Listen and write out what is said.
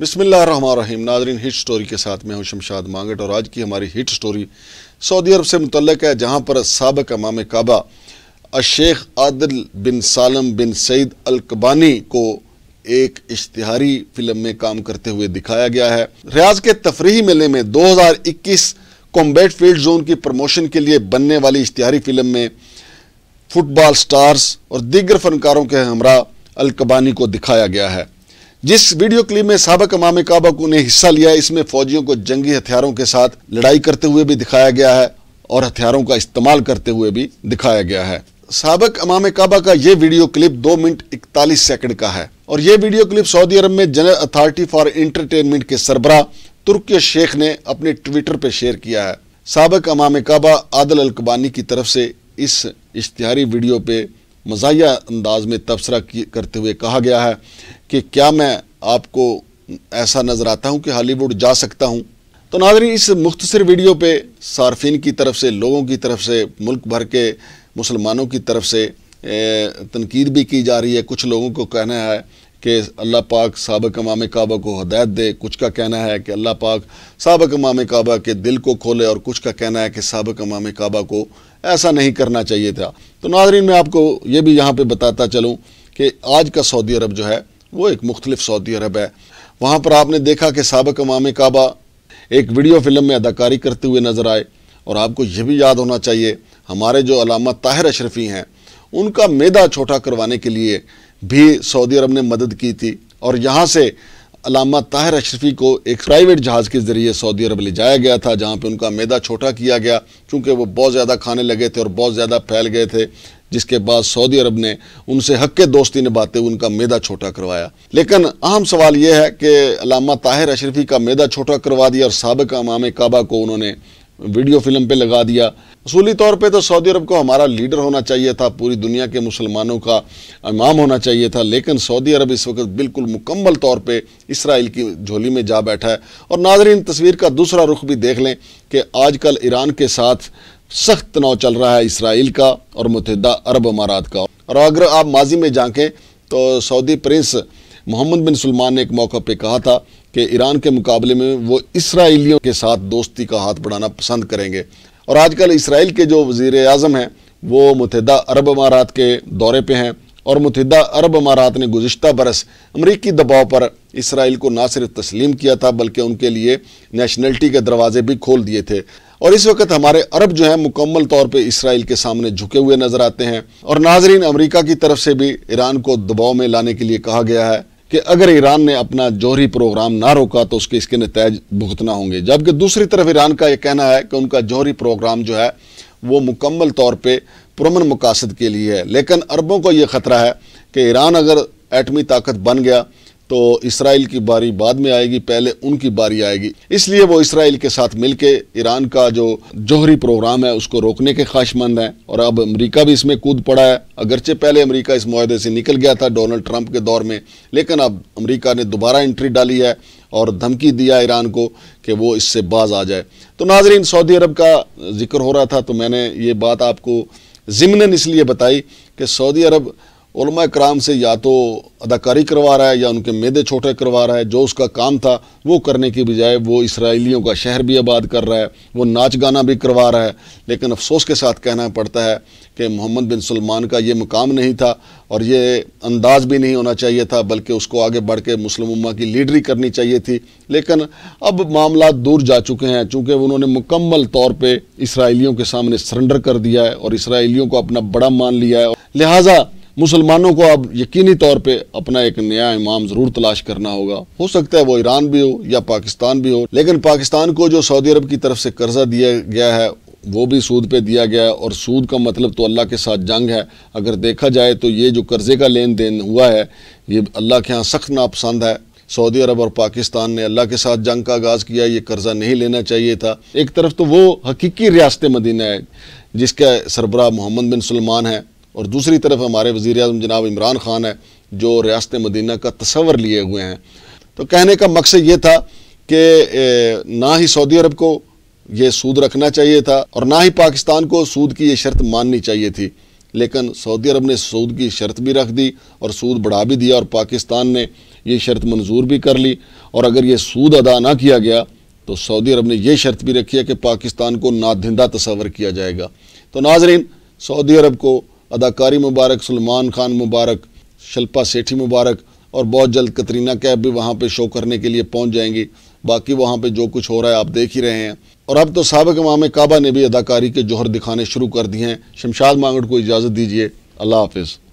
بسم اللہ الرحمن الرحیم ناظرین ہٹ سٹوری کے ساتھ میں ہوں شمشاد مانگٹ اور آج کی ہماری ہٹ سٹوری سعودی عرب سے متعلق ہے جہاں پر سابق امام کعبہ الشیخ عادل بن سالم بن سعید القبانی کو ایک اشتہاری فلم میں کام کرتے ہوئے دکھایا گیا ہے ریاض کے تفریحی میلے میں دو ہزار اکیس کومبیٹ فیلڈ زون کی پروموشن کے لیے بننے والی اشتہاری فلم میں فٹ بال سٹارز اور دیگر فنکاروں کے ہمراہ القبانی کو دکھایا گیا ہے جس ویڈیو کلپ میں سابق امام کعبہ کو حصہ لیا اس میں فوجیوں کو جنگی ہتھیاروں کے ساتھ لڑائی کرتے ہوئے بھی دکھایا گیا ہے اور ہتھیاروں کا استعمال کرتے ہوئے بھی دکھایا گیا ہے سابق امام کعبہ کا یہ ویڈیو کلپ دو منٹ اکتالیس سیکنڈ کا ہے اور یہ ویڈیو کلپ سعودی عرب میں جنرل اتھارٹی فار انٹرٹینمنٹ کے سربراہ ترکی شیخ نے اپنے ٹویٹر پہ شیئر کیا ہے سابق امام کعبہ عادل القبانی کی طرف سے اس اشتہاری ویڈیو پہ مزاحیہ انداز میں تبصرہ کرتے ہوئے کہا گیا ہے کہ کیا میں آپ کو ایسا نظر آتا ہوں کہ ہالی ووڈ جا سکتا ہوں تو ناظرین اس مختصر ویڈیو پہ صارفین کی طرف سے لوگوں کی طرف سے ملک بھر کے مسلمانوں کی طرف سے تنقید بھی کی جا رہی ہے کچھ لوگوں کو کہنا ہے کہ اللہ پاک سابق امام کعبہ کو ہدایت دے کچھ کا کہنا ہے کہ اللہ پاک سابق امام کعبہ کے دل کو کھولے اور کچھ کا کہنا ہے کہ سابق امام کعبہ کو ایسا نہیں کرنا چاہیے تھا تو ناظرین میں آپ کو یہ بھی یہاں پہ بتاتا چلوں کہ آج کا سعودی عرب جو ہے وہ ایک مختلف سعودی عرب ہے وہاں پر آپ نے دیکھا کہ سابق امام کعبہ ایک ویڈیو فلم میں اداکاری کرتے ہوئے نظر آئے اور آپ کو یہ بھی یاد ہونا چاہیے ہمارے جو علامہ طاہر اشرفی ہیں ان کا میدا چھوٹا کروانے کے لیے بھی سعودی عرب نے مدد کی تھی اور یہاں سے علامہ طاہر اشرفی کو ایک پرائیویٹ جہاز کے ذریعے سعودی عرب لے جایا گیا تھا جہاں پہ ان کا میدہ چھوٹا کیا گیا چونکہ وہ بہت زیادہ کھانے لگے تھے اور بہت زیادہ پھیل گئے تھے جس کے بعد سعودی عرب نے ان سے حق کے دوستی نبھاتے ہوئے ان کا میدہ چھوٹا کروایا لیکن اہم سوال یہ ہے کہ علامہ طاہر اشرفی کا میدہ چھوٹا کروا دیا اور سابق امام کعبہ کو انہوں نے ویڈیو فلم پہ لگا دیا اصولی طور پہ تو سعودی عرب کو ہمارا لیڈر ہونا چاہیے تھا پوری دنیا کے مسلمانوں کا امام ہونا چاہیے تھا لیکن سعودی عرب اس وقت بالکل مکمل طور پہ اسرائیل کی جھولی میں جا بیٹھا ہے اور ناظرین تصویر کا دوسرا رخ بھی دیکھ لیں کہ آج کل ایران کے ساتھ سخت تناؤ چل رہا ہے اسرائیل کا اور متحدہ عرب امارات کا اور اگر آپ ماضی میں جانکیں تو سعودی پرنس محمد بن سلمان نے ایک موقع پہ کہا تھا کہ ایران کے مقابلے میں وہ اسرائیلیوں کے ساتھ دوستی کا ہاتھ بڑھانا پسند کریں گے اور آج کل اسرائیل کے جو وزیر اعظم ہیں وہ متحدہ عرب امارات کے دورے پہ ہیں اور متحدہ عرب امارات نے گزشتہ برس امریکی دباؤ پر اسرائیل کو نہ صرف تسلیم کیا تھا بلکہ ان کے لیے نیشنلٹی کے دروازے بھی کھول دیے تھے اور اس وقت ہمارے عرب جو ہیں مکمل طور پہ اسرائیل کے سامنے جھکے ہوئے نظر آتے ہیں اور ناظرین امریکہ کی طرف سے بھی ایران کو دباؤ میں لانے کے لیے کہا گیا ہے کہ اگر ایران نے اپنا جوہری پروگرام نہ روکا تو اس کے اس کے نتائج بھگتنا ہوں گے جبکہ دوسری طرف ایران کا یہ کہنا ہے کہ ان کا جوہری پروگرام جو ہے وہ مکمل طور پہ پرمن مقاصد کے لیے ہے لیکن عربوں کو یہ خطرہ ہے کہ ایران اگر ایٹمی طاقت بن گیا تو اسرائیل کی باری بعد میں آئے گی پہلے ان کی باری آئے گی اس لیے وہ اسرائیل کے ساتھ مل کے ایران کا جو جوہری پروگرام ہے اس کو روکنے کے خواہش مند ہیں اور اب امریکہ بھی اس میں کود پڑا ہے اگرچہ پہلے امریکہ اس معاہدے سے نکل گیا تھا ڈونلڈ ٹرمپ کے دور میں لیکن اب امریکہ نے دوبارہ انٹری ڈالی ہے اور دھمکی دیا ایران کو کہ وہ اس سے باز آ جائے تو ناظرین سعودی عرب کا ذکر ہو رہا تھا تو میں نے یہ بات آپ کو ضمن اس لیے بتائی کہ سعودی عرب علماء کرام سے یا تو اداکاری کروا رہا ہے یا ان کے میدے چھوٹے کروا رہا ہے جو اس کا کام تھا وہ کرنے کی بجائے وہ اسرائیلیوں کا شہر بھی آباد کر رہا ہے وہ ناچ گانا بھی کروا رہا ہے لیکن افسوس کے ساتھ کہنا پڑتا ہے کہ محمد بن سلمان کا یہ مقام نہیں تھا اور یہ انداز بھی نہیں ہونا چاہیے تھا بلکہ اس کو آگے بڑھ کے مسلم امہ کی لیڈری کرنی چاہیے تھی لیکن اب معاملات دور جا چکے ہیں چونکہ انہوں نے مکمل طور پہ اسرائیلیوں کے سامنے سرنڈر کر دیا ہے اور اسرائیلیوں کو اپنا بڑا مان لیا ہے لہٰذا مسلمانوں کو اب یقینی طور پہ اپنا ایک نیا امام ضرور تلاش کرنا ہوگا ہو سکتا ہے وہ ایران بھی ہو یا پاکستان بھی ہو لیکن پاکستان کو جو سعودی عرب کی طرف سے قرضہ دیا گیا ہے وہ بھی سود پہ دیا گیا ہے اور سود کا مطلب تو اللہ کے ساتھ جنگ ہے اگر دیکھا جائے تو یہ جو قرضے کا لین دین ہوا ہے یہ اللہ کے ہاں سخت ناپسند ہے سعودی عرب اور پاکستان نے اللہ کے ساتھ جنگ کا آغاز کیا یہ قرضہ نہیں لینا چاہیے تھا ایک طرف تو وہ حقیقی ریاست مدینہ ہے جس کے سربراہ محمد بن سلمان ہے اور دوسری طرف ہمارے وزیر اعظم جناب عمران خان ہیں جو ریاست مدینہ کا تصور لیے ہوئے ہیں تو کہنے کا مقصد یہ تھا کہ نہ ہی سعودی عرب کو یہ سود رکھنا چاہیے تھا اور نہ ہی پاکستان کو سود کی یہ شرط ماننی چاہیے تھی لیکن سعودی عرب نے سود کی شرط بھی رکھ دی اور سود بڑھا بھی دیا اور پاکستان نے یہ شرط منظور بھی کر لی اور اگر یہ سود ادا نہ کیا گیا تو سعودی عرب نے یہ شرط بھی رکھی ہے کہ پاکستان کو نادھندہ تصور کیا جائے گا تو ناظرین سعودی عرب کو اداکاری مبارک سلمان خان مبارک شلپا سیٹھی مبارک اور بہت جلد کترینہ کیف بھی وہاں پہ شو کرنے کے لیے پہنچ جائیں گی باقی وہاں پہ جو کچھ ہو رہا ہے آپ دیکھ ہی رہے ہیں اور اب تو سابق امام کعبہ نے بھی اداکاری کے جوہر دکھانے شروع کر دیے ہیں شمشاد مانگڑ کو اجازت دیجیے اللہ حافظ